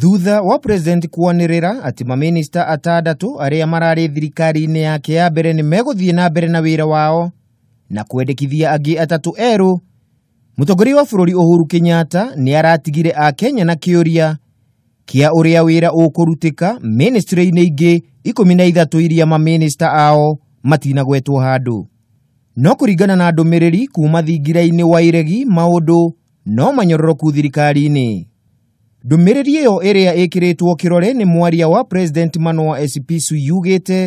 thutha wa president kuanirira ati maminista atandatu aria marari thirikari-ini yake ya mbere ni meguthiĩ na mbere na wĩra wao na kwendekithia angĩ atatũ erũ mũtongoria wa bũrũri uhuru kenyatta nĩ aratigire akenya na kĩũria kĩa ũrĩa wĩra ũkũrutĩka ministry-inĩ ingĩ ikũmi na ithatũ iria maminista ao matinagwetwo handũ no kũringana na ndũmĩrĩri kuuma thingira-inĩ wa iregi maũndũ no manyororoku thirikari-inĩ ndũmĩrĩri ĩyo ĩrĩa ĩkĩrĩtwo kĩrore nĩ mwaria wa president Manoa Esipisu yugĩte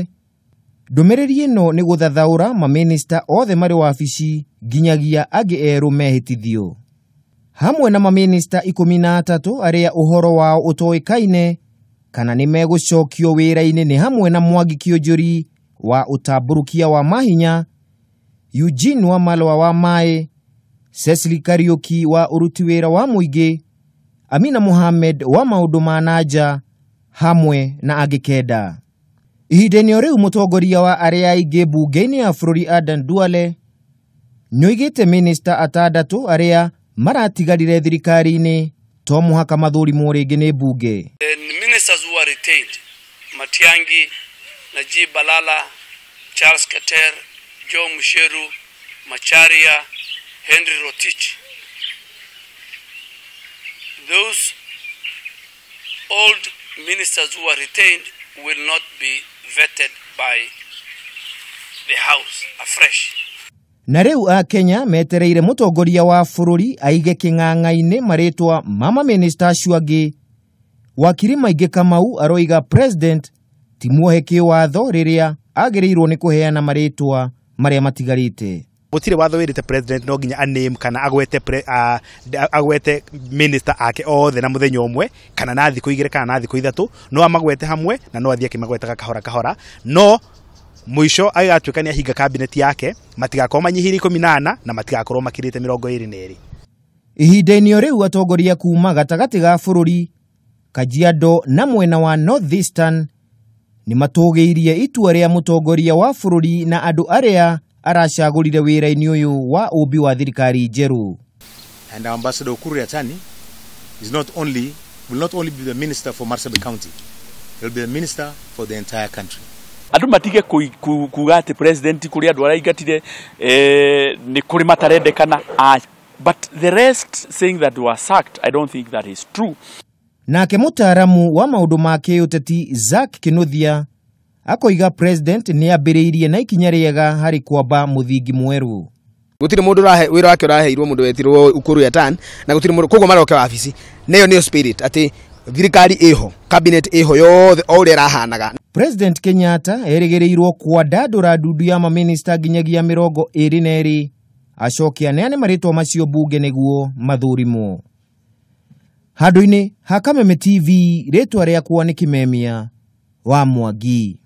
ndũmĩrĩri ĩno nĩ gũthathaũra maminista othe marĩ wabici nginyagia angĩ erũ mehĩtithio hamwe na maminista ikũmi na arĩa ũhoro wao ũtoĩkaine kana nĩ megũcokio wĩra-inĩ nĩ hamwe na Mwangi Kĩũnjũri wa ũtambũrũkia wa mahinya Eugene wa malwa wa maĩ Cecily Karioki wa uruti wira wa muingi Amina Muhammad wa maundu ma nanja hamwe na angĩ kenda ihinda-inĩ rĩu mũtongoria wa arĩa aingĩ mbunge-inĩ ya bũrũri Adan Duale nĩoigĩte minista atandatũ arĩa maratigarire thirikari-inĩ to mũhaka mathũrimwo rĩngĩ nĩ mbunge Matiangi, Najib Balala, Charles kater Joe Musheru, Macharia, Henry Rotich. Those old ministers who are retained will not be vetted by the house afresh na rĩu akenya metereire mũtongoria wa bũrũri aige kĩng'ang'a-inĩ marĩtwa ma mamĩnĩsta acio angĩ wakiri maingĩ kamau aroiga president ti muohe kĩwatho rĩrĩa agĩrĩirũo nĩ kũheana marĩtwa marĩa matigarĩte gutire watho wirite president no nginya aname kana agwete pre, uh, agwete minister ake othe na muthenya umwe kana na thiku igire kana na thiku ithatu no amagwete hamwe na no athie akimagwetaga kahora kahora no muisho agatuika ni ahinga cabinet yake matigakorwo manyihiri ikumi na ana na matigakorwo makirite mirongo iri na iri ihinda-inĩ rĩu atongoria kuuma gatagatĩ ga bũrũri kajiado na mwena wa northeastern nĩ matũgĩirie itua rĩa mũtongoria wa bũrũri na andũ arĩa aracagurire wira-ini uyu wa umbi wa thirikari njeru and our ambassador Ukuru Yatani is not only will not only be the minister for marsabi County he will be the minister for the entire country andå matige kuga atä president kå rä andå arä a ingatire nä kå rä matarendekana but the rest saying that we are sacked i don't think that is true nake må taaramu wa maå ndå ma kä å teti zak kä akoiga president nä ambä na ikinya rĩega harĩ kwamba mũthingi mwerũ gutire mundu rahe wira wake uraheirwo mundu wetirwo ukuru ya tan na gutire mundu koguo maroke wabici neyo niyo spirit ati thirikari iho cabinet iho yothe o uria rahanaga president kenyatta erigiriirwo kwandandura ndundu ya maminista nginyagia mirongo iri na iri acoke aneane maritwa macio mbunge niguo mathurimwo handũ-inĩ ha kameme tv rĩtwa rĩakwa nĩ kĩmemia wa mwangi